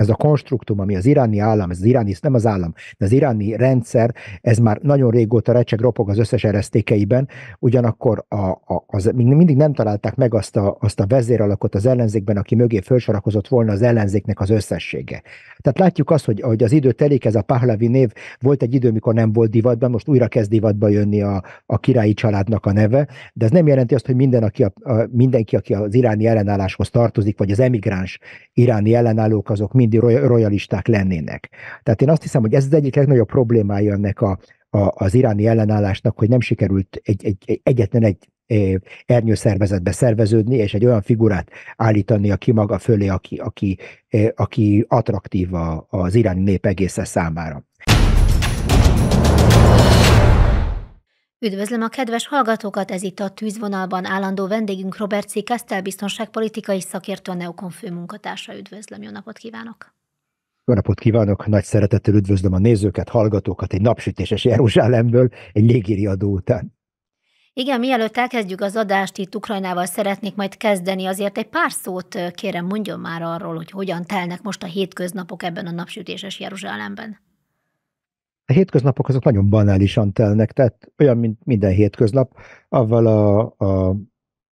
ez a konstruktum, ami az iráni állam, ez az iráni, nem az állam, de az iráni rendszer, ez már nagyon régóta recseg ropog az összes eresztékeiben, ugyanakkor a, a, az, mindig nem találták meg azt a, azt a vezéralakot az ellenzékben, aki mögé felsorakozott volna az ellenzéknek az összessége. Tehát látjuk azt, hogy ahogy az idő telik, ez a Pahlavi név volt egy idő, mikor nem volt divatban, most újra kezd divatba jönni a, a királyi családnak a neve, de ez nem jelenti azt, hogy minden, aki a, a, mindenki, aki az iráni ellenálláshoz tartozik, vagy az emigráns iráni ellenállók, azok mind mindig royalisták lennének. Tehát én azt hiszem, hogy ez az egyik legnagyobb problémája ennek a, a, az iráni ellenállásnak, hogy nem sikerült egy, egy, egy egyetlen egy ernyőszervezetbe szerveződni, és egy olyan figurát állítani aki maga fölé, aki, aki, aki attraktív az iráni nép egészen számára. Üdvözlöm a kedves hallgatókat, ez itt a tűzvonalban állandó vendégünk Robert C. Kestel, biztonságpolitikai szakértő, a Neokon főmunkatársa. Üdvözlöm, jó napot kívánok! Jó napot kívánok, nagy szeretettel üdvözlöm a nézőket, hallgatókat egy napsütéses Jeruzsálemből, egy légéri adó után. Igen, mielőtt elkezdjük az adást, itt Ukrajnával szeretnék majd kezdeni, azért egy pár szót kérem mondjon már arról, hogy hogyan telnek most a hétköznapok ebben a napsütéses Jeruzsálemben a hétköznapok azok nagyon banálisan telnek, tehát olyan, mint minden hétköznap, avval a, a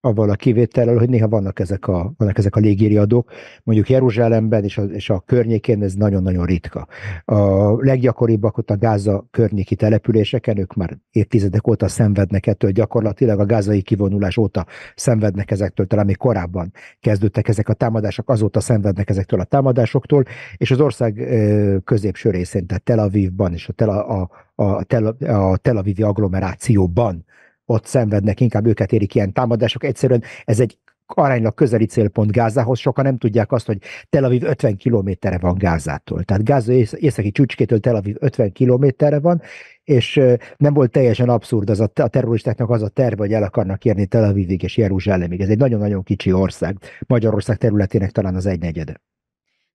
avval a kivétellel, hogy néha vannak ezek a, vannak ezek a légériadók, mondjuk Jeruzsálemben és a, és a környékén ez nagyon-nagyon ritka. A leggyakoribbak ott a Gáza környéki településeken, ők már évtizedek óta szenvednek ettől, gyakorlatilag a gázai kivonulás óta szenvednek ezektől, talán még korábban kezdődtek ezek a támadások, azóta szenvednek ezektől a támadásoktól, és az ország középső részén, tehát Tel Avivban és a Tel, a, a, a, Tel, a Tel Avivi agglomerációban ott szenvednek, inkább őket érik ilyen támadások. Egyszerűen ez egy aránylag közeli célpont Gázához, sokan nem tudják azt, hogy Tel Aviv 50 kilométerre van Gázától. Tehát Gáza ész- északi csücskétől Tel Aviv 50 kilométerre van, és nem volt teljesen abszurd az a, a terroristáknak az a terve, hogy el akarnak érni Tel Avivig és Jeruzsálemig. Ez egy nagyon-nagyon kicsi ország. Magyarország területének talán az egynegyede.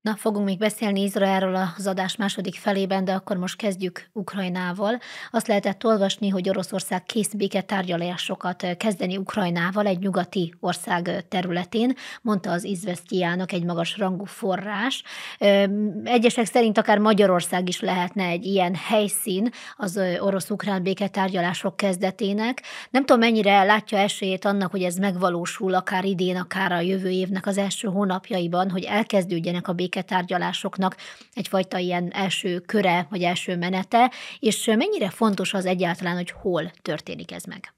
Na, fogunk még beszélni Izraelről az adás második felében, de akkor most kezdjük Ukrajnával. Azt lehetett olvasni, hogy Oroszország kész béketárgyalásokat kezdeni Ukrajnával egy nyugati ország területén, mondta az Izvesztiának egy magas rangú forrás. Egyesek szerint akár Magyarország is lehetne egy ilyen helyszín az orosz-ukrán béketárgyalások kezdetének. Nem tudom, mennyire látja esélyét annak, hogy ez megvalósul akár idén, akár a jövő évnek az első hónapjaiban, hogy elkezdődjenek a béke béketárgyalásoknak egyfajta ilyen első köre, vagy első menete, és mennyire fontos az egyáltalán, hogy hol történik ez meg?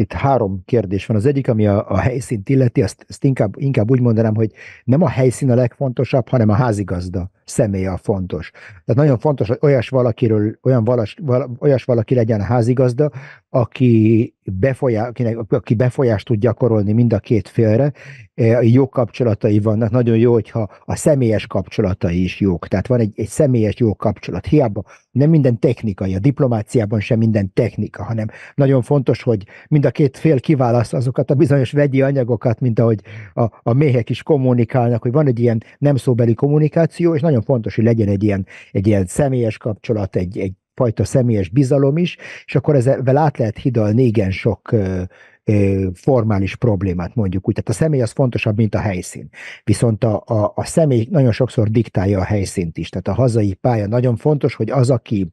itt három kérdés van. Az egyik, ami a, a helyszínt illeti, azt, azt inkább, inkább úgy mondanám, hogy nem a helyszín a legfontosabb, hanem a házigazda személye a fontos. Tehát nagyon fontos, hogy olyas valakiről, olyan valas, val, olyas valaki legyen a házigazda, aki, befolyás, akinek, aki befolyást tud gyakorolni mind a két félre, e, jó kapcsolatai vannak, nagyon jó, hogyha a személyes kapcsolatai is jók, tehát van egy, egy személyes jó kapcsolat, hiába nem minden technikai, a diplomáciában sem minden technika, hanem nagyon fontos, hogy mind a két fél kiválaszt azokat a bizonyos vegyi anyagokat, mint ahogy a, a méhek is kommunikálnak, hogy van egy ilyen nem szóbeli kommunikáció, és nagyon fontos, hogy legyen egy ilyen, egy ilyen személyes kapcsolat, egy, egy fajta személyes bizalom is, és akkor ezzel át lehet hidalni igen sok formális problémát, mondjuk úgy. Tehát a személy az fontosabb, mint a helyszín. Viszont a, a, a személy nagyon sokszor diktálja a helyszínt is. Tehát a hazai pálya nagyon fontos, hogy az, aki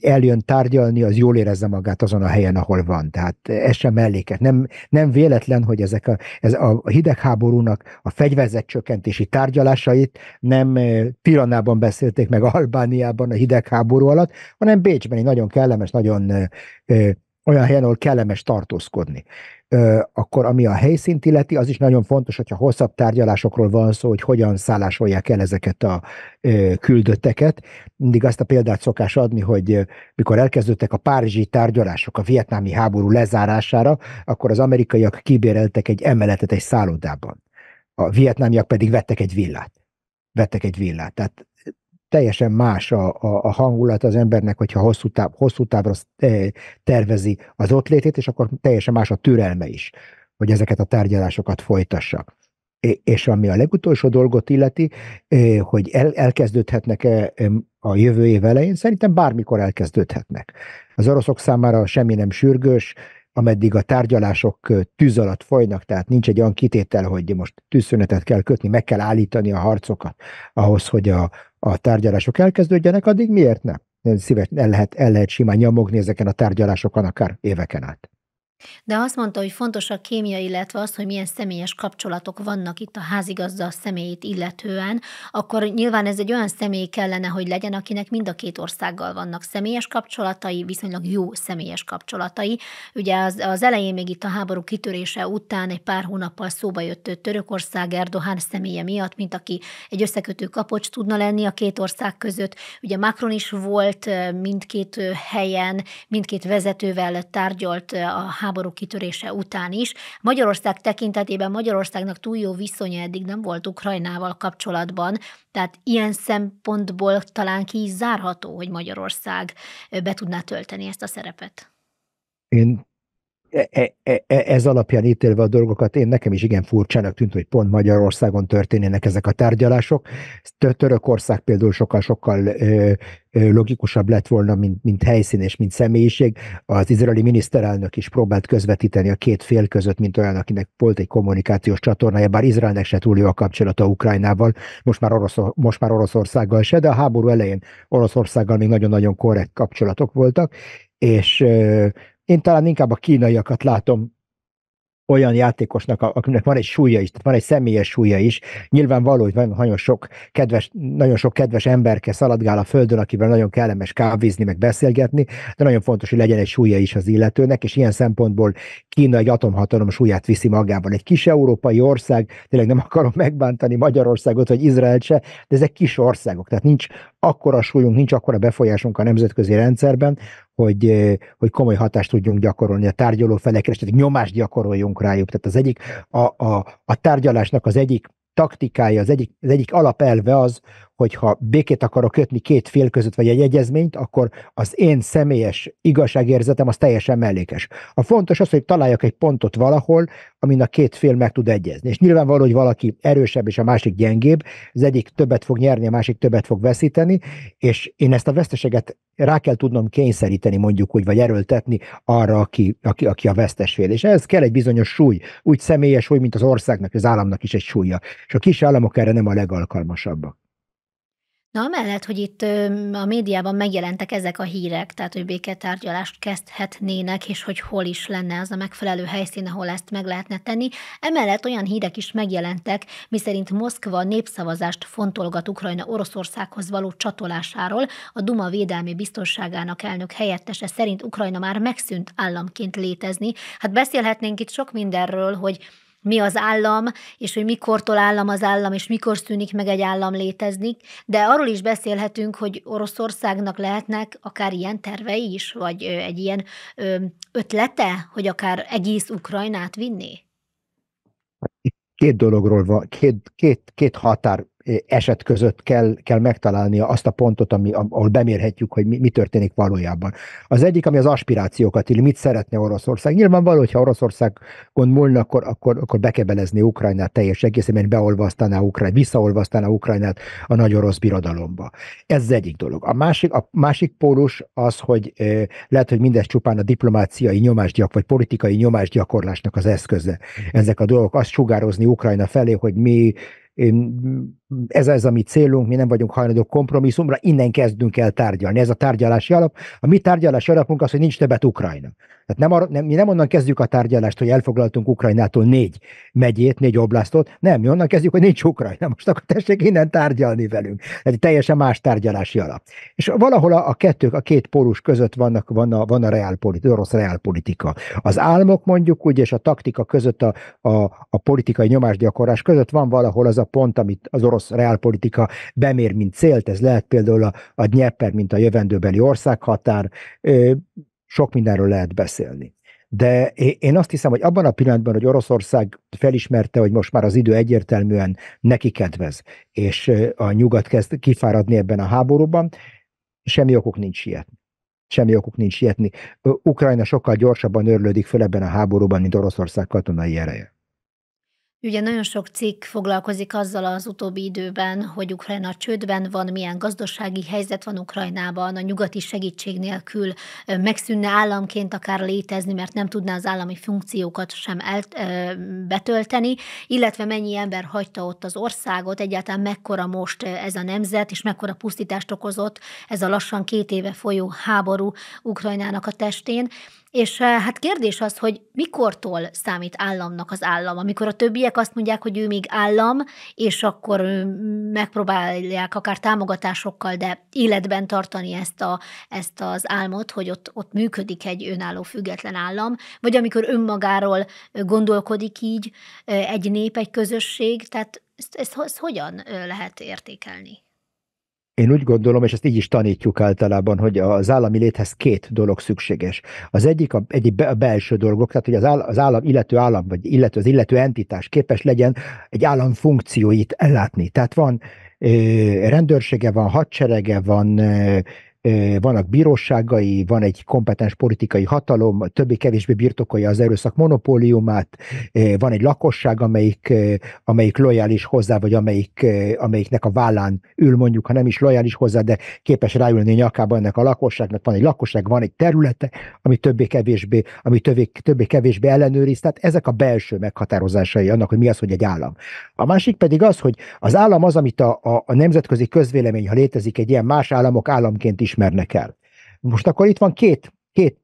eljön tárgyalni, az jól érezze magát azon a helyen, ahol van. Tehát ez sem melléket. Nem, nem véletlen, hogy ezek a, ez a hidegháborúnak a fegyvezet csökkentési tárgyalásait nem eh, Tiranában beszélték meg Albániában a hidegháború alatt, hanem Bécsben egy nagyon kellemes, nagyon eh, eh, olyan helyen, ahol kellemes tartózkodni. Ö, akkor ami a helyszínt illeti, az is nagyon fontos, hogyha hosszabb tárgyalásokról van szó, hogy hogyan szállásolják el ezeket a ö, küldötteket. Mindig azt a példát szokás adni, hogy ö, mikor elkezdődtek a párizsi tárgyalások a vietnámi háború lezárására, akkor az amerikaiak kibéreltek egy emeletet egy szállodában. A vietnámiak pedig vettek egy villát vettek egy villát. Tehát teljesen más a, a, a hangulat az embernek, hogyha hosszú, táv, hosszú távra eh, tervezi az ott létét, és akkor teljesen más a türelme is, hogy ezeket a tárgyalásokat folytassa. És ami a legutolsó dolgot illeti, eh, hogy el, elkezdődhetnek -e a jövő év elején, szerintem bármikor elkezdődhetnek. Az oroszok számára semmi nem sürgős, ameddig a tárgyalások eh, tűz alatt folynak, tehát nincs egy olyan kitétel, hogy most tűzszünetet kell kötni, meg kell állítani a harcokat ahhoz, hogy a, a tárgyalások elkezdődjenek, addig miért nem? Szíves, el lehet, el lehet simán nyomogni ezeken a tárgyalásokon akár éveken át. De azt mondta, hogy fontos a kémia, illetve az, hogy milyen személyes kapcsolatok vannak itt a házigazda személyét illetően, akkor nyilván ez egy olyan személy kellene, hogy legyen, akinek mind a két országgal vannak személyes kapcsolatai, viszonylag jó személyes kapcsolatai. Ugye az, az elején még itt a háború kitörése után egy pár hónappal szóba jött Törökország Erdohán személye miatt, mint aki egy összekötő kapocs tudna lenni a két ország között. Ugye Macron is volt mindkét helyen, mindkét vezetővel tárgyalt a háború kitörése után is. Magyarország tekintetében Magyarországnak túl jó viszonya eddig nem volt Ukrajnával kapcsolatban, tehát ilyen szempontból talán ki is zárható, hogy Magyarország be tudná tölteni ezt a szerepet. Én E, e, e, ez alapján ítélve a dolgokat, én nekem is igen furcsának tűnt, hogy pont Magyarországon történnének ezek a tárgyalások. Törökország például sokkal-sokkal logikusabb lett volna, mint, mint helyszín és mint személyiség. Az izraeli miniszterelnök is próbált közvetíteni a két fél között, mint olyan, akinek volt egy kommunikációs csatornája, bár Izraelnek se túl jó a kapcsolata Ukrajnával, most már, Orosz, most már Oroszországgal se, de a háború elején Oroszországgal még nagyon-nagyon korrekt kapcsolatok voltak, és én talán inkább a kínaiakat látom olyan játékosnak, akinek van egy súlya is, tehát van egy személyes súlya is. Nyilvánvaló, hogy van nagyon sok kedves, nagyon sok kedves emberke szaladgál a földön, akivel nagyon kellemes kávézni, meg beszélgetni, de nagyon fontos, hogy legyen egy súlya is az illetőnek, és ilyen szempontból Kína egy atomhatalom súlyát viszi magában. Egy kis európai ország, tényleg nem akarom megbántani Magyarországot vagy Izraelt se, de ezek kis országok, tehát nincs akkora súlyunk, nincs akkora befolyásunk a nemzetközi rendszerben, hogy, eh, hogy komoly hatást tudjunk gyakorolni a tárgyaló felekre, tehát nyomást gyakoroljunk rájuk. Tehát az egyik, a, a, a tárgyalásnak az egyik taktikája, az egyik, az egyik alapelve az, hogyha békét akarok kötni két fél között, vagy egy egyezményt, akkor az én személyes igazságérzetem az teljesen mellékes. A fontos az, hogy találjak egy pontot valahol, amin a két fél meg tud egyezni. És nyilvánvaló, hogy valaki erősebb és a másik gyengébb, az egyik többet fog nyerni, a másik többet fog veszíteni, és én ezt a veszteséget rá kell tudnom kényszeríteni, mondjuk úgy, vagy erőltetni arra, aki, aki, aki a vesztes fél. És ez kell egy bizonyos súly, úgy személyes, hogy mint az országnak, az államnak is egy súlya. És a kis államok erre nem a legalkalmasabbak. Na, amellett, hogy itt a médiában megjelentek ezek a hírek, tehát hogy béketárgyalást kezdhetnének, és hogy hol is lenne az a megfelelő helyszín, ahol ezt meg lehetne tenni, emellett olyan hírek is megjelentek, miszerint Moszkva népszavazást fontolgat Ukrajna Oroszországhoz való csatolásáról, a Duma Védelmi Biztonságának elnök helyettese szerint Ukrajna már megszűnt államként létezni. Hát beszélhetnénk itt sok mindenről, hogy mi az állam, és hogy mikortól állam az állam, és mikor szűnik meg egy állam létezni, de arról is beszélhetünk, hogy Oroszországnak lehetnek akár ilyen tervei is, vagy egy ilyen ötlete, hogy akár egész Ukrajnát vinni? Két dologról van, két, két, két határ eset között kell, kell megtalálnia azt a pontot, ami, ahol bemérhetjük, hogy mi, mi történik valójában. Az egyik, ami az aspirációkat illeti, mit szeretne Oroszország. Nyilvánvaló, hogyha gond múlna, akkor, akkor, akkor bekebelezni Ukrajnát teljes egészében, beolvasztaná Ukrajnát, visszaolvasztaná Ukrajnát a nagy orosz birodalomba. Ez az egyik dolog. A másik, a másik pólus az, hogy e, lehet, hogy mindez csupán a diplomáciai nyomásgyak, vagy politikai nyomásgyakorlásnak az eszköze. Ezek a dolgok azt sugározni Ukrajna felé, hogy mi ez az ami célunk, mi nem vagyunk hajlandók kompromisszumra, innen kezdünk el tárgyalni. Ez a tárgyalási alap. A mi tárgyalási alapunk az, hogy nincs többet Ukrajna. Tehát nem, arra, nem, mi nem onnan kezdjük a tárgyalást, hogy elfoglaltunk Ukrajnától négy megyét, négy oblasztot. Nem, mi onnan kezdjük, hogy nincs Ukrajna. Most akkor tessék innen tárgyalni velünk. Ez egy teljesen más tárgyalási alap. És valahol a, a kettő, a két pólus között vannak, van a, van a reálpolitika, orosz reálpolitika. Az álmok mondjuk úgy, és a taktika között a, a, a politikai nyomásgyakorlás között van valahol az a pont, amit az orosz orosz reálpolitika bemér, mint célt, ez lehet például a, a Dnieper, mint a jövendőbeli országhatár, sok mindenről lehet beszélni. De én azt hiszem, hogy abban a pillanatban, hogy Oroszország felismerte, hogy most már az idő egyértelműen neki kedvez, és a nyugat kezd kifáradni ebben a háborúban, semmi okuk nincs sietni. Semmi okuk nincs sietni. Ukrajna sokkal gyorsabban örlődik föl ebben a háborúban, mint Oroszország katonai ereje. Ugye nagyon sok cikk foglalkozik azzal az utóbbi időben, hogy Ukrajna csődben van, milyen gazdasági helyzet van Ukrajnában, a nyugati segítség nélkül megszűnne államként akár létezni, mert nem tudná az állami funkciókat sem el, ö, betölteni, illetve mennyi ember hagyta ott az országot, egyáltalán mekkora most ez a nemzet, és mekkora pusztítást okozott ez a lassan két éve folyó háború Ukrajnának a testén. És eh, hát kérdés az, hogy mikortól számít államnak az állam, amikor a többiek azt mondják, hogy ő még állam, és akkor megpróbálják akár támogatásokkal, de életben tartani ezt, a, ezt az álmot, hogy ott, ott működik egy önálló független állam, vagy amikor önmagáról gondolkodik így egy nép, egy közösség, tehát ezt, ezt, ezt hogyan lehet értékelni? Én úgy gondolom, és ezt így is tanítjuk általában, hogy az állami léthez két dolog szükséges. Az egyik a, egy be, a belső dolgok, tehát hogy az, áll, az állam, illető állam, vagy illető, az illető entitás képes legyen egy állam funkcióit ellátni. Tehát van rendőrsége van, hadserege van, vannak bíróságai, van egy kompetens politikai hatalom, többé-kevésbé birtokolja az erőszak monopóliumát, van egy lakosság, amelyik, amelyik lojális hozzá, vagy amelyik, amelyiknek a vállán ül mondjuk, ha nem is lojális hozzá, de képes ráülni nyakába ennek a lakosságnak, van egy lakosság, van egy területe, ami többé-kevésbé, ami többé-kevésbé ellenőriz, tehát ezek a belső meghatározásai annak, hogy mi az, hogy egy állam. A másik pedig az, hogy az állam az, amit a, a, a nemzetközi közvélemény, ha létezik egy ilyen más államok államként is ismernek el. Most akkor itt van két, két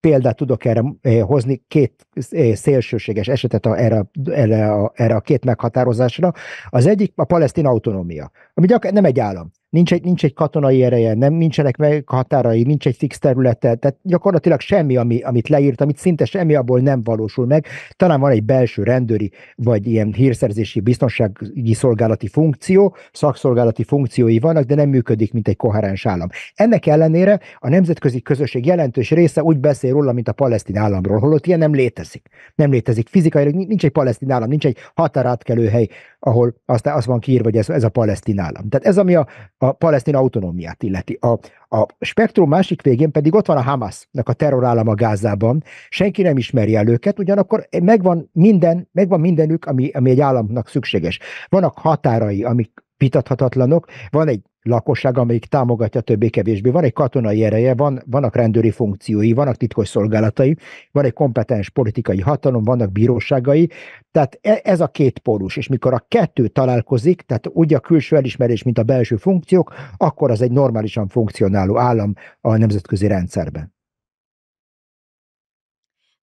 példát tudok erre eh, hozni, két eh, szélsőséges esetet a, erre, erre, a, erre a két meghatározásra. Az egyik a palesztin autonómia, ami gyakran nem egy állam nincs egy, nincs egy katonai ereje, nem, nincsenek meg határai, nincs egy fix területe, tehát gyakorlatilag semmi, ami, amit leírt, amit szinte semmi abból nem valósul meg. Talán van egy belső rendőri, vagy ilyen hírszerzési biztonsági szolgálati funkció, szakszolgálati funkciói vannak, de nem működik, mint egy koherens állam. Ennek ellenére a nemzetközi közösség jelentős része úgy beszél róla, mint a palesztin államról, holott ilyen nem létezik. Nem létezik fizikailag, nincs egy palesztin állam, nincs egy határátkelő hely, ahol aztán azt van kiírva, hogy ez, ez a palesztin állam. Tehát ez, ami a a palesztin autonómiát illeti. A, a spektrum másik végén pedig ott van a Hamasnak a a Gázában, senki nem ismeri el őket, ugyanakkor megvan minden, megvan mindenük, ami, ami egy államnak szükséges. Vannak határai, amik vitathatatlanok, van egy lakosság, amelyik támogatja többé-kevésbé. Van egy katonai ereje, van, vannak rendőri funkciói, vannak titkos szolgálatai, van egy kompetens politikai hatalom, vannak bíróságai, tehát e, ez a két pólus, és mikor a kettő találkozik, tehát úgy a külső elismerés, mint a belső funkciók, akkor az egy normálisan funkcionáló állam a nemzetközi rendszerben.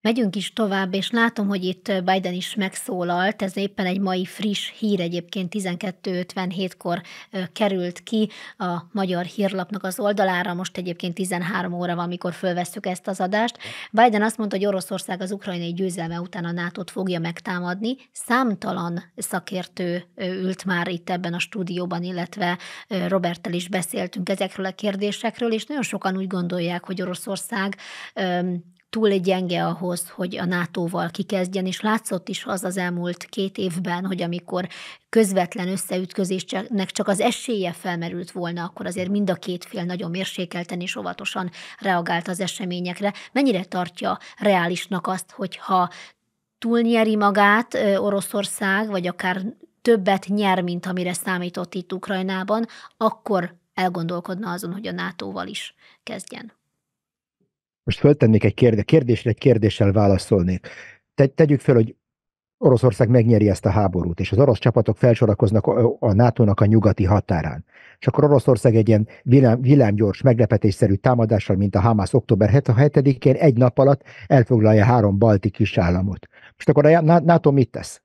Megyünk is tovább, és látom, hogy itt Biden is megszólalt, ez éppen egy mai friss hír egyébként 12.57-kor került ki a Magyar Hírlapnak az oldalára, most egyébként 13 óra van, amikor fölvesztük ezt az adást. Biden azt mondta, hogy Oroszország az ukrajnai győzelme után a nato fogja megtámadni. Számtalan szakértő ült már itt ebben a stúdióban, illetve Roberttel is beszéltünk ezekről a kérdésekről, és nagyon sokan úgy gondolják, hogy Oroszország túl gyenge ahhoz, hogy a NATO-val kikezdjen, és látszott is az az elmúlt két évben, hogy amikor közvetlen összeütközésnek csak az esélye felmerült volna, akkor azért mind a két fél nagyon mérsékelten és óvatosan reagált az eseményekre. Mennyire tartja reálisnak azt, hogyha túlnyeri magát Oroszország, vagy akár többet nyer, mint amire számított itt Ukrajnában, akkor elgondolkodna azon, hogy a NATO-val is kezdjen most föltennék egy kérdés, kérdésre egy kérdéssel válaszolnék. Te, tegyük föl, hogy Oroszország megnyeri ezt a háborút, és az orosz csapatok felsorakoznak a NATO-nak a nyugati határán. És akkor Oroszország egy ilyen villám, villámgyors, meglepetésszerű támadással, mint a Hamas október 7-én, egy nap alatt elfoglalja három balti kisállamot. államot. Most akkor a NATO mit tesz?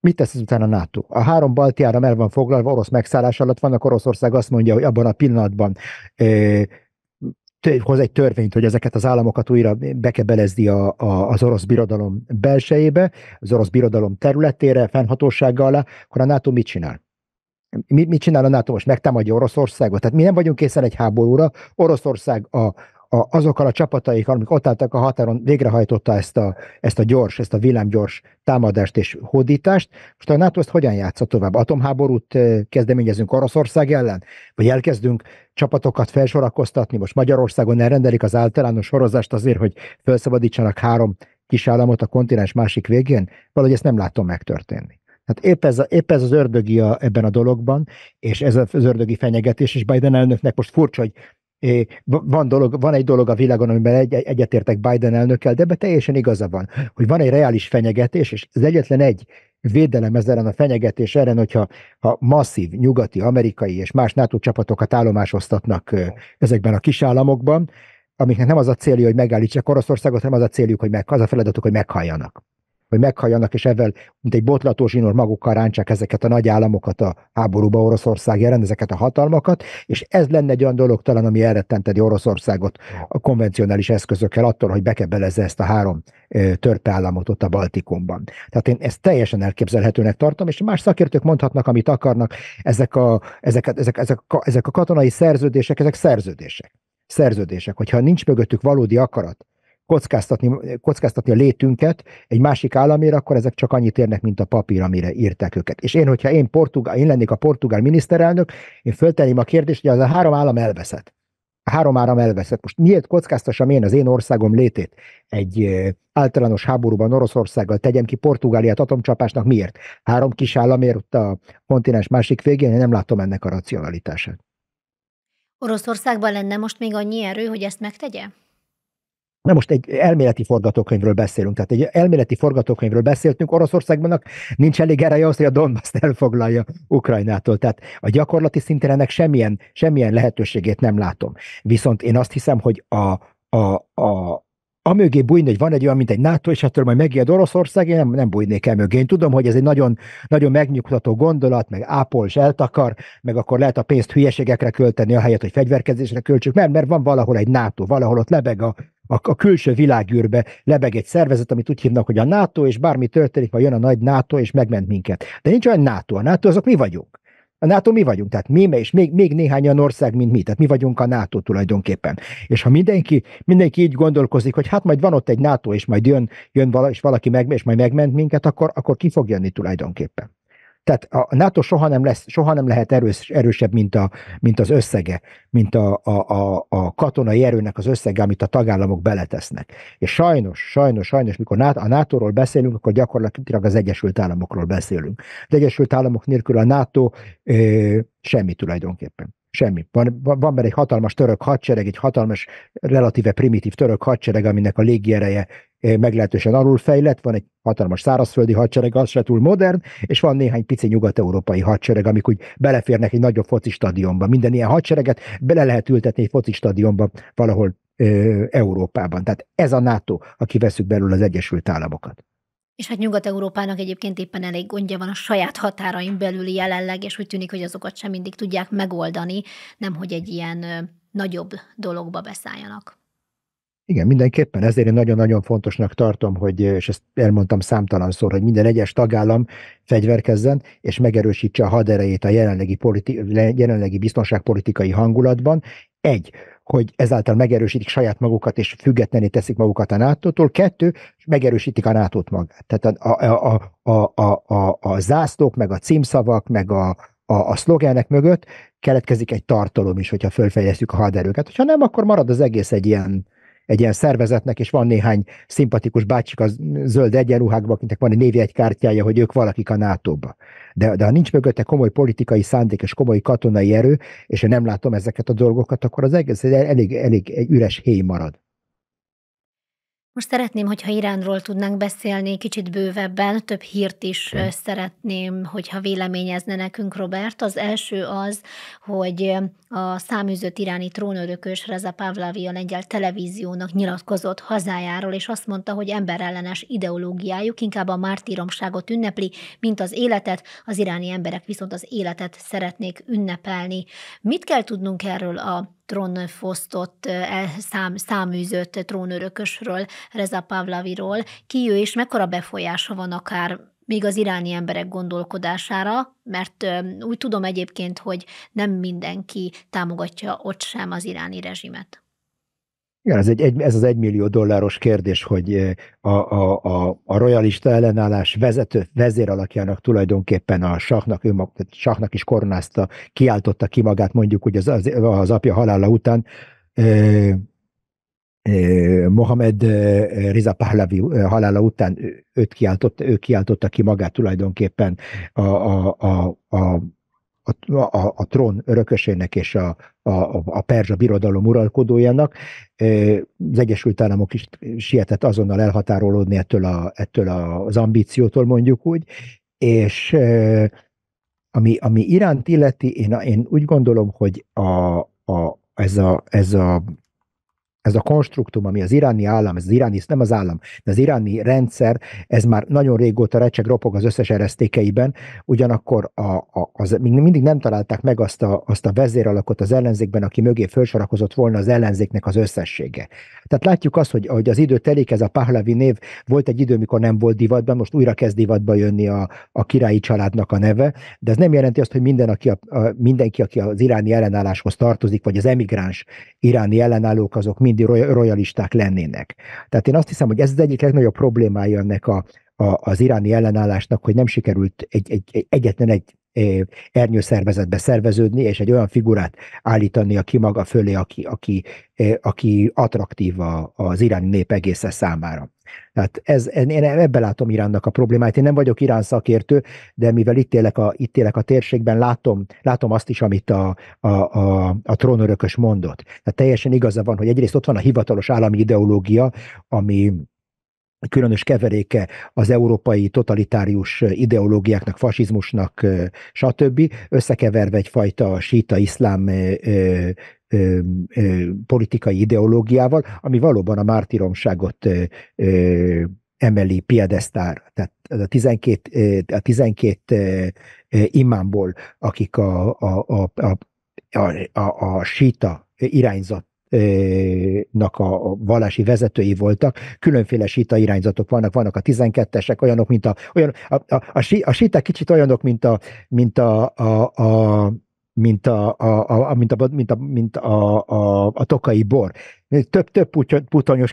Mit tesz ezután a NATO? A három balti állam el van foglalva, orosz megszállás alatt vannak, Oroszország azt mondja, hogy abban a pillanatban hoz egy törvényt, hogy ezeket az államokat újra bekebelezdi a, a, az orosz birodalom belsejébe, az orosz birodalom területére, fennhatósággal alá, akkor a NATO mit csinál? Mit, mit csinál a NATO most? Megtámadja Oroszországot? Tehát mi nem vagyunk készen egy háborúra. Oroszország a a, azokkal a csapataik, amik ott álltak a határon, végrehajtotta ezt a, ezt a gyors, ezt a villámgyors támadást és hódítást. Most a NATO ezt hogyan játsza tovább? Atomháborút eh, kezdeményezünk Oroszország ellen? Vagy elkezdünk csapatokat felsorakoztatni? Most Magyarországon elrendelik az általános sorozást azért, hogy felszabadítsanak három kisállamot a kontinens másik végén? Valahogy ezt nem látom megtörténni. Hát épp ez, a, épp ez az ördögi a, ebben a dologban, és ez az ördögi fenyegetés, és Biden elnöknek most furcsa, hogy van, dolog, van egy dolog a világon, amiben egy, egyetértek Biden elnökkel, de ebben teljesen igaza van, hogy van egy reális fenyegetés, és az egyetlen egy védelem ez ellen a fenyegetés ellen, hogyha ha masszív nyugati, amerikai és más NATO csapatokat állomásoztatnak ezekben a kisállamokban, amiknek nem az a célja, hogy megállítsák Oroszországot, hanem az a céljuk, hogy meg, az a feladatuk, hogy meghalljanak hogy meghalljanak, és ezzel, mint egy botlató zsinór magukkal ráncsák ezeket a nagy államokat a háborúba Oroszország jelent, ezeket a hatalmakat, és ez lenne egy olyan dolog talán, ami elrettenteti Oroszországot a konvencionális eszközökkel attól, hogy bekebelezze ezt a három államot ott a Baltikumban. Tehát én ezt teljesen elképzelhetőnek tartom, és más szakértők mondhatnak, amit akarnak, ezek a, ezek, ezek, ezek, ezek a katonai szerződések, ezek szerződések szerződések, hogyha nincs mögöttük valódi akarat, kockáztatni, kockáztatni a létünket egy másik államért, akkor ezek csak annyit érnek, mint a papír, amire írták őket. És én, hogyha én, portugál, én lennék a portugál miniszterelnök, én föltenném a kérdést, hogy az a három állam elveszett. A három áram elveszett. Most miért kockáztassam én az én országom létét egy általános háborúban Oroszországgal, tegyem ki Portugáliát atomcsapásnak, miért? Három kis államért ott a kontinens másik végén, én nem látom ennek a racionalitását. Oroszországban lenne most még annyi erő, hogy ezt megtegye? Na most egy elméleti forgatókönyvről beszélünk, tehát egy elméleti forgatókönyvről beszéltünk, Oroszországnak nincs elég ereje ahhoz, hogy a Donbass-t elfoglalja Ukrajnától. Tehát a gyakorlati szinten ennek semmilyen, semmilyen lehetőségét nem látom. Viszont én azt hiszem, hogy a, a, a, a mögé bújni, hogy van egy olyan, mint egy NATO, és attól majd megijed Oroszország, én nem, nem bújnék el mögé. Én tudom, hogy ez egy nagyon, nagyon megnyugtató gondolat, meg ápol és eltakar, meg akkor lehet a pénzt hülyeségekre költeni, ahelyett, hogy fegyverkezésre költsük, mert, mert van valahol egy NATO, valahol ott lebeg a, a, a külső világűrbe lebeg egy szervezet, amit úgy hívnak, hogy a NATO, és bármi történik, vagy jön a nagy NATO, és megment minket. De nincs olyan NATO. A NATO azok mi vagyunk. A NATO mi vagyunk, tehát mi, és még, még néhány olyan ország, mint mi, tehát mi vagyunk a NATO tulajdonképpen. És ha mindenki, mindenki így gondolkozik, hogy hát majd van ott egy NATO, és majd jön, jön vala, és valaki meg, és majd megment minket, akkor, akkor ki fog jönni tulajdonképpen. Tehát a NATO soha nem, lesz, soha nem lehet erős, erősebb, mint, a, mint az összege, mint a, a, a, a katonai erőnek az összege, amit a tagállamok beletesznek. És sajnos, sajnos, sajnos, mikor a NATO-ról beszélünk, akkor gyakorlatilag az Egyesült Államokról beszélünk. Az Egyesült Államok nélkül a NATO ö, semmi tulajdonképpen. Semmi. Van, van, van benne egy hatalmas török hadsereg, egy hatalmas, relatíve primitív török hadsereg, aminek a légiereje meglehetősen alulfejlett, van egy hatalmas szárazföldi hadsereg, az se túl modern, és van néhány pici nyugat-európai hadsereg, amik úgy beleférnek egy nagyobb foci stadionba. Minden ilyen hadsereget bele lehet ültetni egy foci stadionba valahol ö, Európában. Tehát ez a NATO, aki veszük belül az Egyesült Államokat és hát Nyugat-Európának egyébként éppen elég gondja van a saját határain belüli jelenleg, és úgy tűnik, hogy azokat sem mindig tudják megoldani, nemhogy egy ilyen nagyobb dologba beszálljanak. Igen, mindenképpen. Ezért én nagyon-nagyon fontosnak tartom, hogy, és ezt elmondtam számtalanszor, hogy minden egyes tagállam fegyverkezzen, és megerősítse a haderejét a jelenlegi, politi- jelenlegi biztonságpolitikai hangulatban. Egy, hogy ezáltal megerősítik saját magukat, és függetlené teszik magukat a NATO-tól. Kettő, megerősítik a nato magát. Tehát a, a, a, a, a, a zászlók, meg a címszavak, meg a, a, a szlogenek mögött keletkezik egy tartalom is, hogyha fölfejlesztjük a haderőket. Ha nem, akkor marad az egész egy ilyen egy ilyen szervezetnek, és van néhány szimpatikus bácsik a zöld egyenruhákban, akinek van egy névjegykártyája, hogy ők valakik a NATO-ba. De, de ha nincs mögötte komoly politikai szándék és komoly katonai erő, és én nem látom ezeket a dolgokat, akkor az egész elég, elég egy üres héj marad. Most szeretném, hogyha Iránról tudnánk beszélni kicsit bővebben, több hírt is mm. szeretném, hogyha véleményezne nekünk Robert. Az első az, hogy a száműzött iráni trónörökös Reza Pavlavi a lengyel televíziónak nyilatkozott hazájáról, és azt mondta, hogy emberellenes ideológiájuk inkább a mártíromságot ünnepli, mint az életet, az iráni emberek viszont az életet szeretnék ünnepelni. Mit kell tudnunk erről a trónfosztott, szám, száműzött trónörökösről, Reza Pavlaviról, ki ő és mekkora befolyása van akár még az iráni emberek gondolkodására, mert úgy tudom egyébként, hogy nem mindenki támogatja ott sem az iráni rezsimet. Igen, ez, egy, egy, ez az egymillió dolláros kérdés, hogy eh, a, a, a, a royalista ellenállás vezető vezér alakjának tulajdonképpen a ő mag, saknak is koronázta, kiáltotta ki magát mondjuk hogy az, az, az apja halála után, eh, eh, Mohamed Riza Pahlavi halála után őt kiáltott, ő kiáltotta ki magát tulajdonképpen a, a, a, a a, a, a trón örökösének és a, a, a perzsa birodalom uralkodójának. Az Egyesült Államok is sietett azonnal elhatárolódni ettől, a, ettől az ambíciótól, mondjuk úgy, és ami, ami iránt illeti, én, én úgy gondolom, hogy a, a, ez, a, ez a ez a konstruktum, ami az iráni állam, ez az iráni, ez nem az állam, de az iráni rendszer, ez már nagyon régóta recseg ropog az összes eresztékeiben, ugyanakkor a, a, az, még mindig nem találták meg azt a, azt a vezéralakot az ellenzékben, aki mögé felsorakozott volna az ellenzéknek az összessége. Tehát látjuk azt, hogy ahogy az idő telik, ez a Pahlavi név volt egy idő, mikor nem volt divatban, most újra kezd divatba jönni a, a királyi családnak a neve, de ez nem jelenti azt, hogy minden, aki a, a, mindenki, aki az iráni ellenálláshoz tartozik, vagy az emigráns iráni ellenállók, azok mind mindig royalisták lennének. Tehát én azt hiszem, hogy ez az egyik legnagyobb problémája ennek a, a, az iráni ellenállásnak, hogy nem sikerült egy, egy, egy, egyetlen egy Eh, ernyőszervezetbe szerveződni, és egy olyan figurát állítani a ki maga fölé, aki, aki, eh, aki attraktív az iráni nép egésze számára. Tehát ez, én ebben látom Iránnak a problémáit. Én nem vagyok Irán szakértő, de mivel itt élek a, itt élek a térségben, látom, látom azt is, amit a, a, a, a trónörökös mondott. Tehát teljesen igaza van, hogy egyrészt ott van a hivatalos állami ideológia, ami különös keveréke az európai totalitárius ideológiáknak, fasizmusnak, stb. összekeverve egyfajta síta iszlám politikai ideológiával, ami valóban a mártíromságot emeli piedesztár. Tehát a 12, a 12 imámból, akik a, a, a, a, a, a síta irányzat nak a vallási vezetői voltak, különféle síta irányzatok vannak, vannak a 12-esek, olyanok, mint a, olyan, a, a, a, a síták kicsit olyanok, mint a, mint a, a, a mint a, a, a, mint a, mint a, a, a, a tokai bor több, több putonyos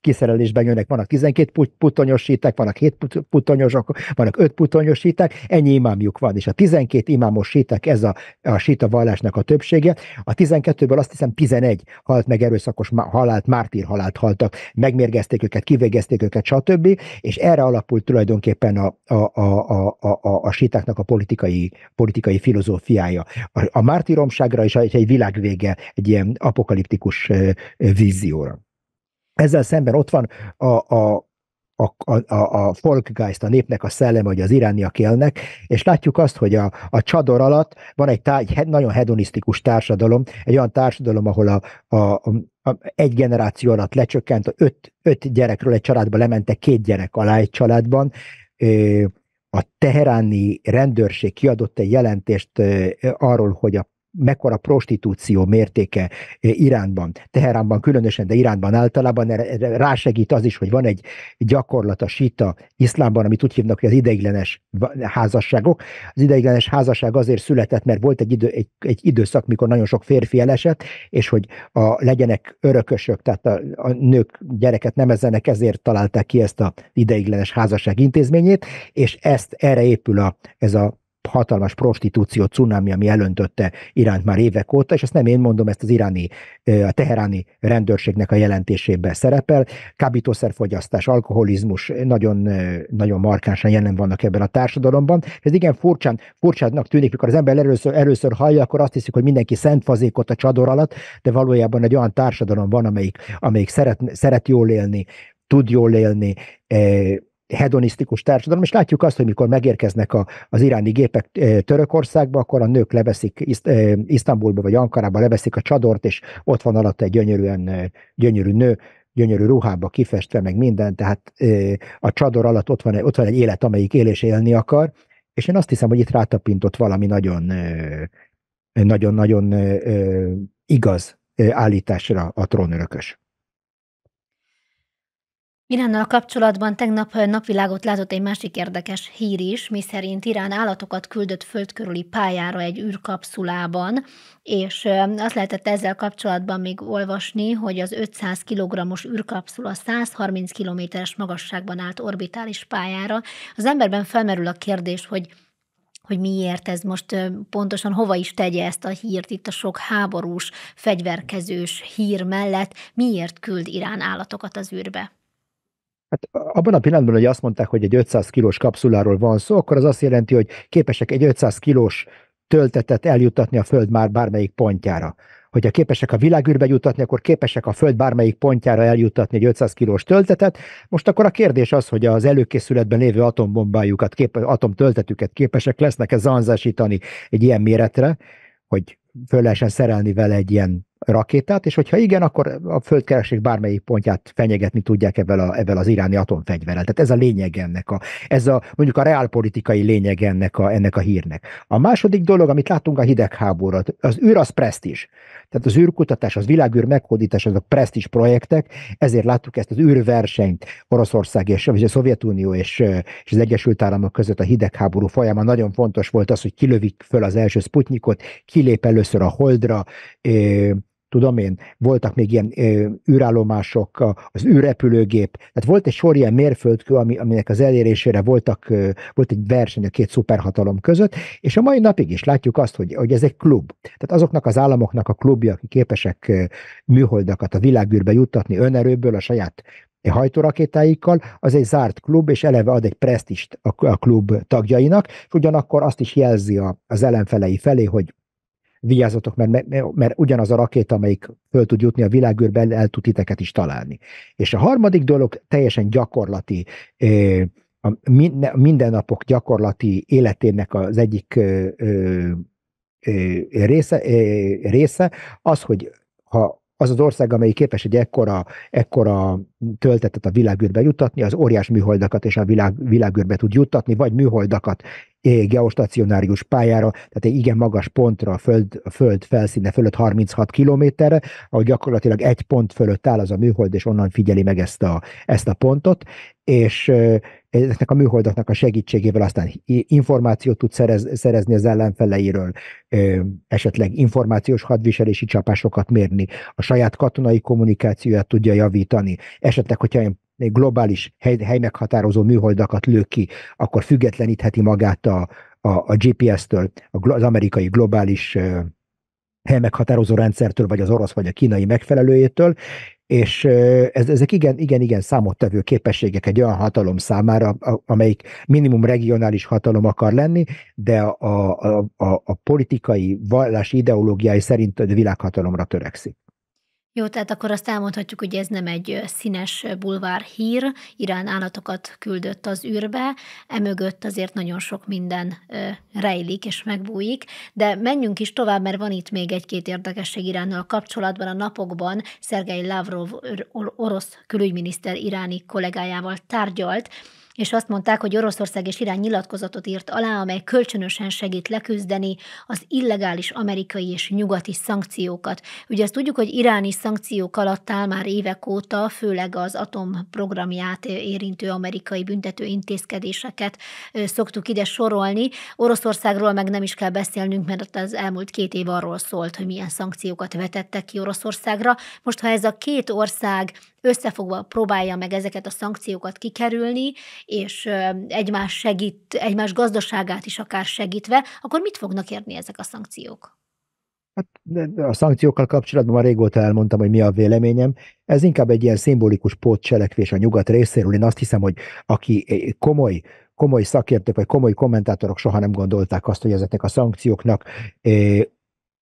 kiszerelésben jönnek, vannak 12 putonyos sítek, vannak 7 putonyosok, vannak 5 putonyos sítek, ennyi imámjuk van, és a 12 imámos sítek, ez a, a síta vallásnak a többsége, a 12-ből azt hiszem 11 halt meg erőszakos halált, mártír halált haltak, megmérgezték őket, kivégezték őket, stb., és erre alapult tulajdonképpen a, a, a, a, a, a, a sítáknak a politikai, politikai filozófiája. A, a mártíromságra is egy világvége, egy ilyen apokaliptikus vízióra. Ezzel szemben ott van a, a, a, a, a folkgeist, a népnek a szelleme, hogy az irániak élnek, és látjuk azt, hogy a, a csador alatt van egy, tá, egy nagyon hedonisztikus társadalom, egy olyan társadalom, ahol a, a, a egy generáció alatt lecsökkent, öt, öt gyerekről egy családba lementek két gyerek alá egy családban, a teheráni rendőrség kiadott egy jelentést arról, hogy a mekkora prostitúció mértéke eh, Iránban, Teheránban különösen, de Iránban általában rásegít az is, hogy van egy gyakorlat a sita iszlámban, amit úgy hívnak, hogy az ideiglenes házasságok. Az ideiglenes házasság azért született, mert volt egy, idő, egy, egy időszak, mikor nagyon sok férfi elesett, és hogy a, legyenek örökösök, tehát a, a nők gyereket nem ezenek, ezért találták ki ezt az ideiglenes házasság intézményét, és ezt erre épül a, ez a hatalmas prostitúció cunami, ami elöntötte Iránt már évek óta, és ezt nem én mondom, ezt az iráni, a teheráni rendőrségnek a jelentésében szerepel. Kábítószerfogyasztás, alkoholizmus nagyon, nagyon markánsan jelen vannak ebben a társadalomban. Ez igen furcsán, furcsának tűnik, mikor az ember először, először hallja, akkor azt hiszik, hogy mindenki szent fazékot a csador alatt, de valójában egy olyan társadalom van, amelyik, amelyik szeret, szeret jól élni, tud jól élni, hedonisztikus társadalom, és látjuk azt, hogy mikor megérkeznek a, az iráni gépek eh, Törökországba, akkor a nők leveszik Iszt, eh, Isztambulba vagy Ankarába, leveszik a csadort, és ott van alatta egy gyönyörűen, eh, gyönyörű nő, gyönyörű ruhába kifestve, meg minden, tehát a csador alatt ott van, ott van egy élet, amelyik él és élni akar, és én azt hiszem, hogy itt rátapintott valami nagyon nagyon-nagyon igaz állításra a trónörökös. Iránnal kapcsolatban tegnap napvilágot látott egy másik érdekes hír is, miszerint Irán állatokat küldött földkörüli pályára egy űrkapszulában, és azt lehetett ezzel kapcsolatban még olvasni, hogy az 500 kg-os űrkapszula 130 kilométeres magasságban állt orbitális pályára. Az emberben felmerül a kérdés, hogy hogy miért ez most pontosan hova is tegye ezt a hírt itt a sok háborús, fegyverkezős hír mellett, miért küld Irán állatokat az űrbe. Hát abban a pillanatban, hogy azt mondták, hogy egy 500 kilós kapszuláról van szó, akkor az azt jelenti, hogy képesek egy 500 kilós töltetet eljutatni a Föld már bármelyik pontjára. Hogyha képesek a világűrbe jutatni, akkor képesek a Föld bármelyik pontjára eljutatni egy 500 kilós töltetet. Most akkor a kérdés az, hogy az előkészületben lévő atombombájukat, kép atomtöltetüket képesek lesznek-e zanzásítani egy ilyen méretre, hogy föl lehessen szerelni vele egy ilyen rakétát, és hogyha igen, akkor a földkeresés bármelyik pontját fenyegetni tudják ebben, a, ebben az iráni atomfegyverrel. Tehát ez a lényeg ennek, a, ez a mondjuk a reálpolitikai lényeg ennek a, ennek a hírnek. A második dolog, amit látunk a hidegháború, az űr az presztis. Tehát az űrkutatás, az világűr meghódítás, azok presztis projektek, ezért láttuk ezt az űrversenyt Oroszország és, és a Szovjetunió és, és az Egyesült Államok között a hidegháború folyamán. Nagyon fontos volt az, hogy kilövik föl az első Sputnikot, kilép először a Holdra, tudom én, voltak még ilyen ö, űrállomások, az űrrepülőgép, tehát volt egy sor ilyen mérföldkő, ami, aminek az elérésére voltak, ö, volt egy verseny a két szuperhatalom között, és a mai napig is látjuk azt, hogy, hogy ez egy klub. Tehát azoknak az államoknak a klubja, akik képesek ö, műholdakat a világűrbe juttatni önerőből, a saját hajtórakétáikkal, az egy zárt klub, és eleve ad egy presztist a klub tagjainak, és ugyanakkor azt is jelzi az ellenfelei felé, hogy vigyázzatok, mert, mert, mert ugyanaz a rakéta, amelyik föl tud jutni a világűrbe, el, el tud titeket is találni. És a harmadik dolog teljesen gyakorlati, a mindennapok gyakorlati életének az egyik része, része az, hogy ha az az ország, amely képes egy ekkora, ekkora töltetet a világűrbe juttatni, az óriás műholdakat és a világ, világűrbe tud juttatni, vagy műholdakat Eh, geostacionárius pályára, tehát egy igen magas pontra a föld, a föld felszíne fölött 36 kilométerre, ahol gyakorlatilag egy pont fölött áll az a műhold, és onnan figyeli meg ezt a, ezt a pontot, és eh, ezeknek a műholdaknak a segítségével aztán információt tud szerez, szerezni az ellenfeleiről, eh, esetleg információs hadviselési csapásokat mérni, a saját katonai kommunikációját tudja javítani, esetleg, hogyha ilyen globális hely, helymeghatározó műholdakat lő ki, akkor függetlenítheti magát a, a, a GPS-től, az amerikai globális helymeghatározó rendszertől, vagy az orosz, vagy a kínai megfelelőjétől, és ez, ezek igen, igen, igen számottevő képességek egy olyan hatalom számára, amelyik minimum regionális hatalom akar lenni, de a, a, a, a politikai, vallási ideológiái szerint világhatalomra törekszik. Jó, tehát akkor azt elmondhatjuk, hogy ez nem egy színes bulvár hír, Irán állatokat küldött az űrbe, emögött azért nagyon sok minden rejlik és megbújik, de menjünk is tovább, mert van itt még egy-két érdekesség Iránnal kapcsolatban. A napokban Szergei Lavrov orosz külügyminiszter iráni kollégájával tárgyalt, és azt mondták, hogy Oroszország és Irán nyilatkozatot írt alá, amely kölcsönösen segít leküzdeni az illegális amerikai és nyugati szankciókat. Ugye azt tudjuk, hogy iráni szankciók alatt áll már évek óta, főleg az atomprogramját érintő amerikai büntető intézkedéseket szoktuk ide sorolni. Oroszországról meg nem is kell beszélnünk, mert az elmúlt két év arról szólt, hogy milyen szankciókat vetettek ki Oroszországra. Most, ha ez a két ország összefogva próbálja meg ezeket a szankciókat kikerülni, és egymás segít, egymás gazdaságát is akár segítve, akkor mit fognak érni ezek a szankciók? Hát a szankciókkal kapcsolatban már régóta elmondtam, hogy mi a véleményem. Ez inkább egy ilyen szimbolikus pótcselekvés a nyugat részéről. Én azt hiszem, hogy aki eh, komoly komoly szakértők vagy komoly kommentátorok soha nem gondolták azt, hogy ezeknek a szankcióknak eh,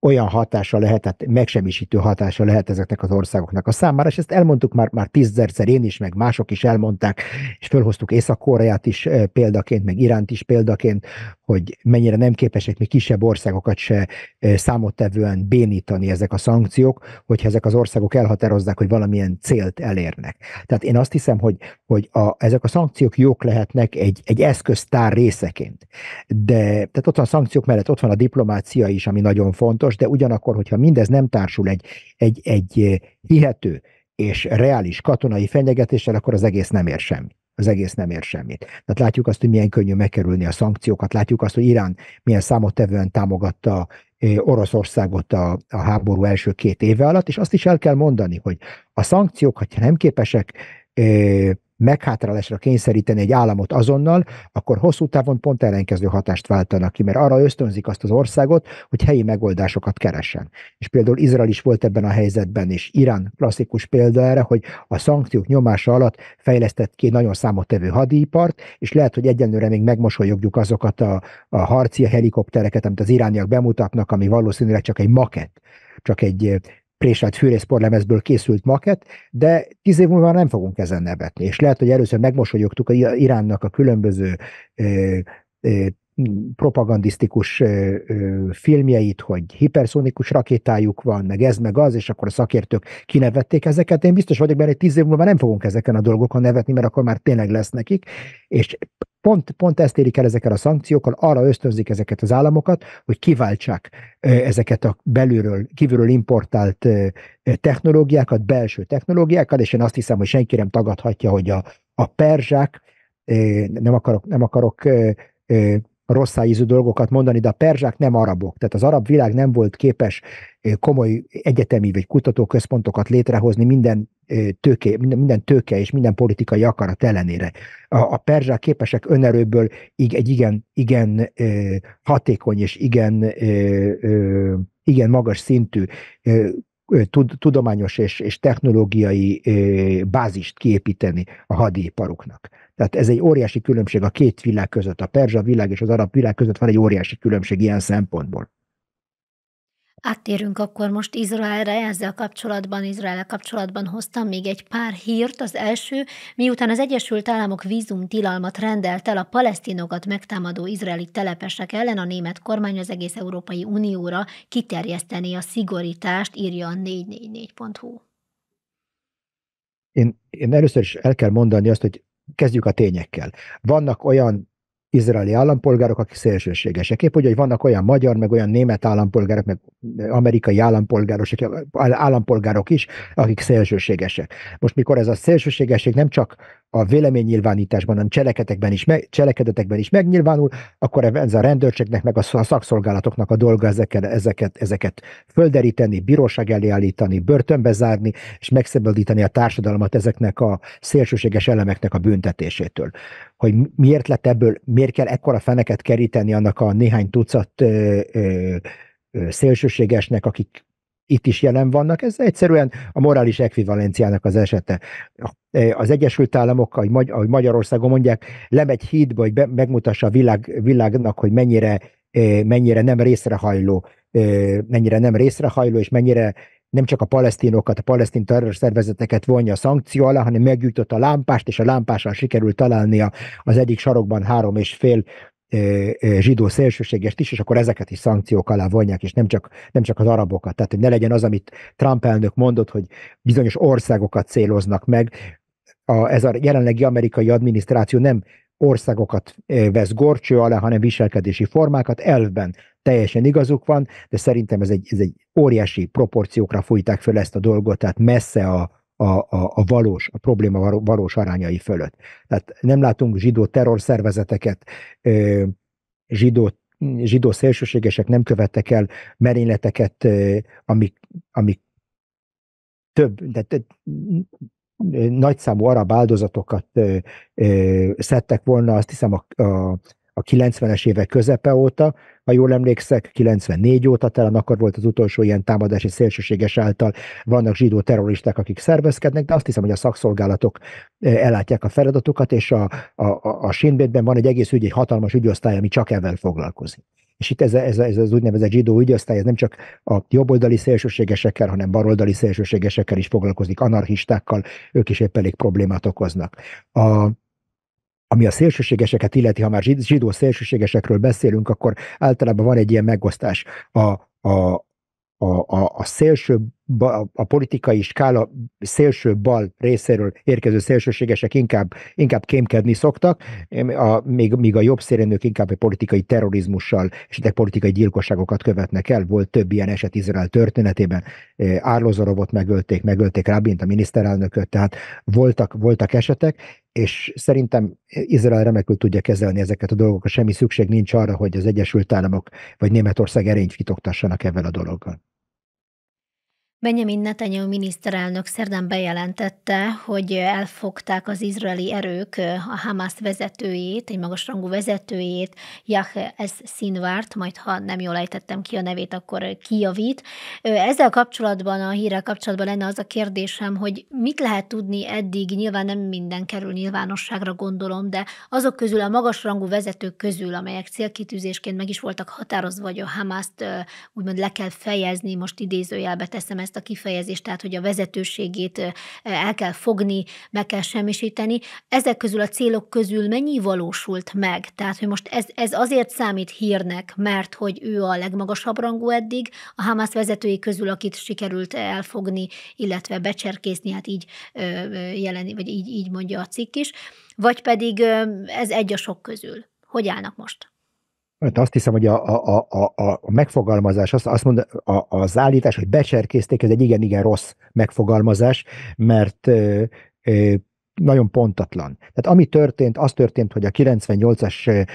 olyan hatása lehetett, megsemmisítő hatása lehet ezeknek az országoknak a számára, és ezt elmondtuk már, már tízzerszer én is, meg mások is elmondták, és fölhoztuk Észak-Koreát is eh, példaként, meg Iránt is példaként, hogy mennyire nem képesek még kisebb országokat se számottevően bénítani ezek a szankciók, hogyha ezek az országok elhatározzák, hogy valamilyen célt elérnek. Tehát én azt hiszem, hogy, hogy a, ezek a szankciók jók lehetnek egy, egy eszköztár részeként. De tehát ott van a szankciók mellett, ott van a diplomácia is, ami nagyon fontos, de ugyanakkor, hogyha mindez nem társul egy, egy, egy hihető és reális katonai fenyegetéssel, akkor az egész nem ér semmit az egész nem ér semmit. Tehát látjuk azt, hogy milyen könnyű megkerülni a szankciókat, látjuk azt, hogy Irán milyen számottevően támogatta Oroszországot a, a háború első két éve alatt, és azt is el kell mondani, hogy a szankciók, ha nem képesek meghátrálásra kényszeríteni egy államot azonnal, akkor hosszú távon pont ellenkező hatást váltanak ki, mert arra ösztönzik azt az országot, hogy helyi megoldásokat keressen. És például Izrael is volt ebben a helyzetben, és Irán klasszikus példa erre, hogy a szankciók nyomása alatt fejlesztett ki nagyon számottevő hadipart, és lehet, hogy egyenlőre még megmosolyogjuk azokat a, a harci helikoptereket, amit az irániak bemutatnak, ami valószínűleg csak egy maket, csak egy préselt fűrészporlemezből készült maket, de tíz év múlva nem fogunk ezen nevetni. És lehet, hogy először megmosolyogtuk a Iránnak a különböző propagandisztikus filmjeit, hogy hiperszonikus rakétájuk van, meg ez, meg az, és akkor a szakértők kinevették ezeket. Én biztos vagyok benne, hogy tíz év múlva nem fogunk ezeken a dolgokon nevetni, mert akkor már tényleg lesz nekik, és pont, pont ezt érik el ezekkel a szankciókkal, arra ösztönzik ezeket az államokat, hogy kiváltsák ezeket a belülről, kívülről importált technológiákat, belső technológiákat, és én azt hiszem, hogy senki nem tagadhatja, hogy a, a perzsák, nem akarok, nem akarok rosszáízű dolgokat mondani, de a perzsák nem arabok. Tehát az arab világ nem volt képes komoly egyetemi vagy kutatóközpontokat létrehozni minden tőke, minden tőke és minden politikai akarat ellenére. A, a perzsák képesek önerőből így egy igen, igen hatékony és igen, igen magas szintű tudományos és, és technológiai bázist kiépíteni a hadiparuknak. Tehát ez egy óriási különbség a két világ között, a perzsa világ és az arab világ között van egy óriási különbség ilyen szempontból. Áttérünk akkor most Izraelre, ezzel kapcsolatban, Izrael kapcsolatban hoztam még egy pár hírt. Az első, miután az Egyesült Államok vízum tilalmat rendelt el a palesztinokat megtámadó izraeli telepesek ellen, a német kormány az egész Európai Unióra kiterjeszteni a szigorítást, írja a 444.hu. Én, én először is el kell mondani azt, hogy kezdjük a tényekkel. Vannak olyan izraeli állampolgárok, akik szélsőségesek. Épp úgy, hogy vannak olyan magyar, meg olyan német állampolgárok, meg amerikai állampolgárok, állampolgárok is, akik szélsőségesek. Most mikor ez a szélsőségesség nem csak a véleménynyilvánításban, a cselekedetekben is, meg, cselekedetekben is megnyilvánul, akkor ez a rendőrségnek, meg a szakszolgálatoknak a dolga ezeket, ezeket, ezeket földeríteni, bíróság elé állítani, börtönbe zárni, és megszabadítani a társadalmat ezeknek a szélsőséges elemeknek a büntetésétől. Hogy miért lett ebből, miért kell ekkora feneket keríteni annak a néhány tucat ö, ö, szélsőségesnek, akik itt is jelen vannak. Ez egyszerűen a morális ekvivalenciának az esete. E, az Egyesült Államok, ahogy Magyarországon mondják, lemegy hídba, hogy megmutassa a világ, világnak, hogy mennyire, e, mennyire nem részrehajló, e, mennyire nem részrehajló, és mennyire nem csak a palesztinokat, a palesztin szervezeteket vonja a szankció alá, hanem meggyújtott a lámpást, és a lámpással sikerült találnia az egyik sarokban három és fél zsidó szélsőségest is, és akkor ezeket is szankciók alá vonják, és nem csak, nem csak az arabokat. Tehát, hogy ne legyen az, amit Trump elnök mondott, hogy bizonyos országokat céloznak meg. A, ez a jelenlegi amerikai adminisztráció nem országokat vesz gorcső alá, hanem viselkedési formákat elvben teljesen igazuk van, de szerintem ez egy, ez egy óriási proporciókra fújták föl ezt a dolgot, tehát messze a, a, a, a valós, a probléma valós arányai fölött. Tehát nem látunk zsidó terrorszervezeteket, zsidó, zsidó szélsőségesek nem követtek el merényleteket, amik, amik több, de, de nagyszámú arab áldozatokat ö, ö, szedtek volna, azt hiszem a, a a 90-es évek közepe óta, ha jól emlékszek, 94 óta talán akkor volt az utolsó ilyen támadási szélsőséges által vannak zsidó terroristák, akik szervezkednek, de azt hiszem, hogy a szakszolgálatok eh, ellátják a feladatokat és a, a, a, a Sinbétben van egy egész ügy, egy hatalmas ügyosztály, ami csak ebben foglalkozik. És itt ez, ez, ez az úgynevezett zsidó ügyosztály, ez nem csak a jobboldali szélsőségesekkel, hanem baloldali szélsőségesekkel is foglalkozik, anarchistákkal, ők is épp elég problémát okoznak. A, ami a szélsőségeseket illeti, ha már zsidó szélsőségesekről beszélünk, akkor általában van egy ilyen megosztás. A, a, a, a, a szélsőbb a, a politikai skála szélső bal részéről érkező szélsőségesek inkább, inkább kémkedni szoktak, a, még, míg a jobb szélenők inkább a politikai terrorizmussal, esetleg politikai gyilkosságokat követnek el. Volt több ilyen eset Izrael történetében. Árlozorovot megölték, megölték Rabint, a miniszterelnököt, tehát voltak, voltak esetek, és szerintem Izrael remekül tudja kezelni ezeket a dolgokat, semmi szükség nincs arra, hogy az Egyesült Államok vagy Németország erényt fitoktassanak ebben a dologgal. Benjamin Netanyahu miniszterelnök szerdán bejelentette, hogy elfogták az izraeli erők a Hamas vezetőjét, egy magasrangú vezetőjét, Yahya S. Sinvárt, majd ha nem jól ejtettem ki a nevét, akkor kijavít. Ezzel kapcsolatban, a hírrel kapcsolatban lenne az a kérdésem, hogy mit lehet tudni eddig, nyilván nem minden kerül nyilvánosságra gondolom, de azok közül, a magasrangú vezetők közül, amelyek célkitűzésként meg is voltak határozva, hogy a Hamaszt úgymond le kell fejezni, most idézőjelbe teszem ezt, ezt a kifejezést, tehát hogy a vezetőségét el kell fogni, meg kell semmisíteni. Ezek közül a célok közül mennyi valósult meg? Tehát, hogy most ez, ez azért számít hírnek, mert hogy ő a legmagasabb rangú eddig, a Hamas vezetői közül, akit sikerült elfogni, illetve becserkészni, hát így jelenti vagy így, így mondja a cikk is, vagy pedig ez egy a sok közül. Hogy állnak most? Hát azt hiszem, hogy a, a, a, a megfogalmazás, azt, azt mond, a, az állítás, hogy becserkészték, ez egy igen-igen rossz megfogalmazás, mert ö, ö, nagyon pontatlan. Tehát ami történt, az történt, hogy a 98-as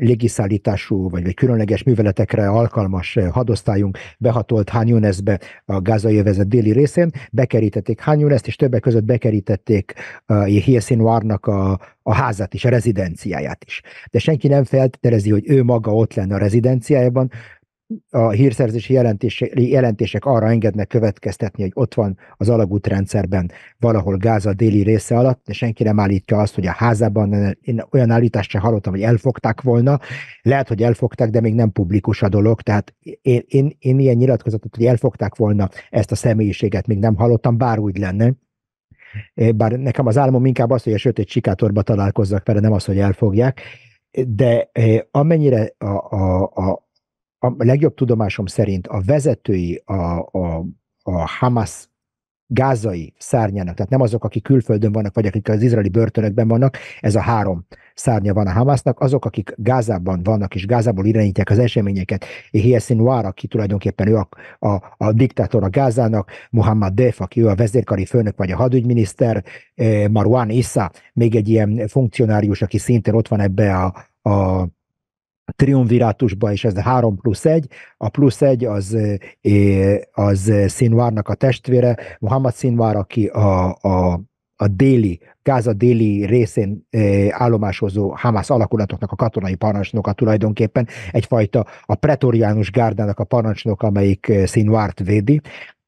légiszállítású, vagy, vagy különleges műveletekre alkalmas hadosztályunk behatolt Hányúneszbe a gázai övezet déli részén, bekerítették Hányúneszt, és többek között bekerítették uh, Hieszinvárnak a, a házát is, a rezidenciáját is. De senki nem feltételezi, hogy ő maga ott lenne a rezidenciájában, a hírszerzési jelentése, jelentések arra engednek következtetni, hogy ott van az alagútrendszerben valahol Gáza déli része alatt, de senki nem állítja azt, hogy a házában én olyan állítást sem hallottam, hogy elfogták volna. Lehet, hogy elfogták, de még nem publikus a dolog, tehát én, én, én ilyen nyilatkozatot, hogy elfogták volna ezt a személyiséget, még nem hallottam, bár úgy lenne. Bár nekem az álmom inkább az, hogy a sötét sikátorba találkozzak vele, nem az, hogy elfogják de amennyire a, a, a, a legjobb tudomásom szerint a vezetői a, a, a Hamas gázai szárnyának, tehát nem azok, akik külföldön vannak, vagy akik az izraeli börtönökben vannak, ez a három szárnya van a Hamasnak. azok, akik Gázában vannak, és Gázából irányítják az eseményeket, Yahya Sinwar, aki tulajdonképpen ő a, a, a diktátor a Gázának, Muhammad Def, aki ő a vezérkari főnök, vagy a hadügyminiszter, eh, Marwan Issa, még egy ilyen funkcionárius, aki szintén ott van ebbe a, a triumvirátusba, és ez három plusz egy. A plusz egy az, az Sinwarnak a testvére, Muhammad Sinwar aki a, a, a déli, Gáza déli részén állomásozó Hamász alakulatoknak a katonai parancsnoka tulajdonképpen egyfajta a pretoriánus gárdának a parancsnoka, amelyik Sinvárt védi,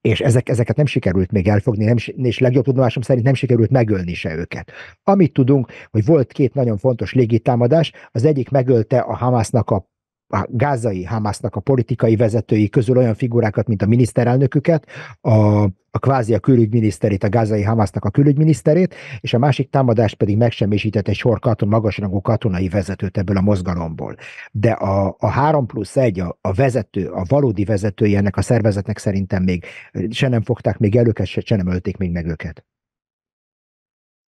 és ezek, ezeket nem sikerült még elfogni, nem, és legjobb tudomásom szerint nem sikerült megölni se őket. Amit tudunk, hogy volt két nagyon fontos légitámadás, az egyik megölte a Hamásznak a a gázai Hamásznak a politikai vezetői közül olyan figurákat, mint a miniszterelnöküket, a, a kvázi a külügyminiszterét, a gázai Hamásznak a külügyminiszterét, és a másik támadást pedig megsemmisített egy sor katon, magasrangú katonai vezetőt ebből a mozgalomból. De a, a 3 plusz 1, a, a vezető, a valódi vezetője ennek a szervezetnek szerintem még se nem fogták még előket, se, se nem ölték még meg őket.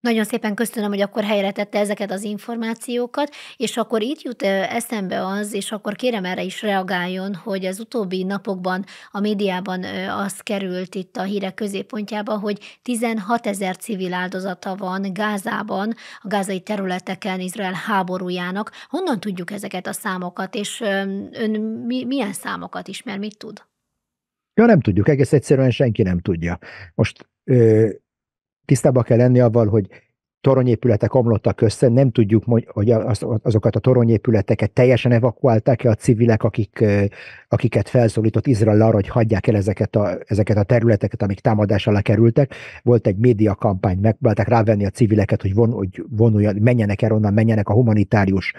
Nagyon szépen köszönöm, hogy akkor helyre tette ezeket az információkat, és akkor itt jut eszembe az, és akkor kérem erre is reagáljon, hogy az utóbbi napokban a médiában az került itt a hírek középpontjába, hogy 16 ezer civil áldozata van Gázában, a gázai területeken Izrael háborújának. Honnan tudjuk ezeket a számokat, és ön mi, milyen számokat ismer, mit tud? Ja, nem tudjuk, egész egyszerűen senki nem tudja. Most tisztában kell lenni avval, hogy toronyépületek omlottak össze, nem tudjuk, hogy azokat a toronyépületeket teljesen evakuálták-e a civilek, akik, akiket felszólított Izrael arra, hogy hagyják el ezeket a, ezeket a területeket, amik támadás alá kerültek. Volt egy médiakampány, megpróbálták rávenni a civileket, hogy, von, hogy vonuljon, menjenek el onnan, menjenek a humanitárius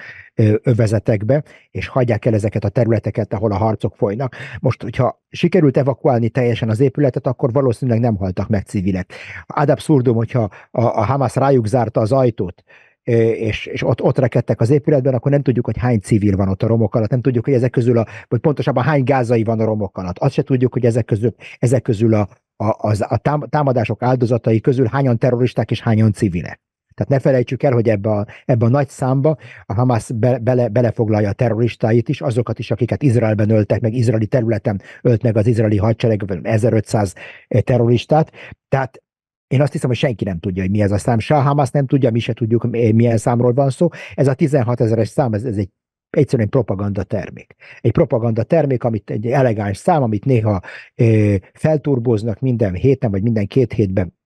övezetekbe, és hagyják el ezeket a területeket, ahol a harcok folynak. Most, hogyha sikerült evakuálni teljesen az épületet, akkor valószínűleg nem haltak meg civilek. Ad abszurdum, hogyha a, a Hamas rájuk zárta az ajtót, és, és ott, ott rekedtek az épületben, akkor nem tudjuk, hogy hány civil van ott a romok alatt, nem tudjuk, hogy ezek közül, a, vagy pontosabban hány gázai van a romok alatt. Azt se tudjuk, hogy ezek közül, ezek közül a, a, a támadások áldozatai közül hányan terroristák és hányan civilek. Tehát ne felejtsük el, hogy ebbe a, ebbe a nagy számba a Hamas be, bele, belefoglalja a terroristáit is, azokat is, akiket Izraelben öltek meg, izraeli területen ölt meg az izraeli hadsereg 1500 eh, terroristát. Tehát én azt hiszem, hogy senki nem tudja, hogy mi ez a szám. Se a Hamas nem tudja, mi se tudjuk, milyen számról van szó. Ez a 16 ezeres szám, ez, ez egy egyszerűen propaganda termék. Egy propaganda termék, amit egy elegáns szám, amit néha ö, eh, felturbóznak minden héten, vagy minden két hétben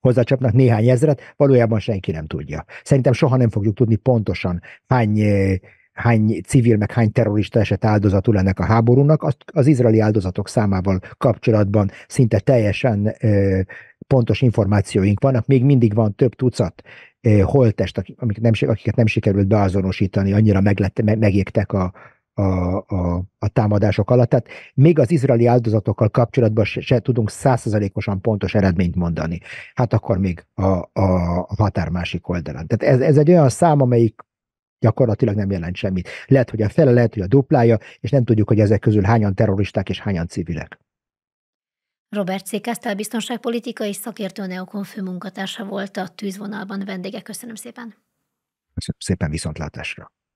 hozzácsapnak néhány ezret, valójában senki nem tudja. Szerintem soha nem fogjuk tudni pontosan hány eh, hány civil, meg hány terrorista eset áldozatul ennek a háborúnak, azt az izraeli áldozatok számával kapcsolatban szinte teljesen ö, eh, pontos információink vannak, még mindig van több tucat ö, eh, holtest, akik, nem, akiket nem sikerült beazonosítani, annyira meglett, me, megégtek a, a, a, a támadások alatt. Tehát még az izraeli áldozatokkal kapcsolatban se, se tudunk százszerzalékosan pontos eredményt mondani. Hát akkor még a, a határ másik oldalán. Tehát ez, ez egy olyan szám, amelyik gyakorlatilag nem jelent semmit. Lehet, hogy a fele, lehet, hogy a duplája, és nem tudjuk, hogy ezek közül hányan terroristák és hányan civilek. Robert C. Kastel biztonságpolitikai szakértő Neokon főmunkatársa volt a tűzvonalban vendége. Köszönöm szépen. Köszönöm szépen viszontlátásra.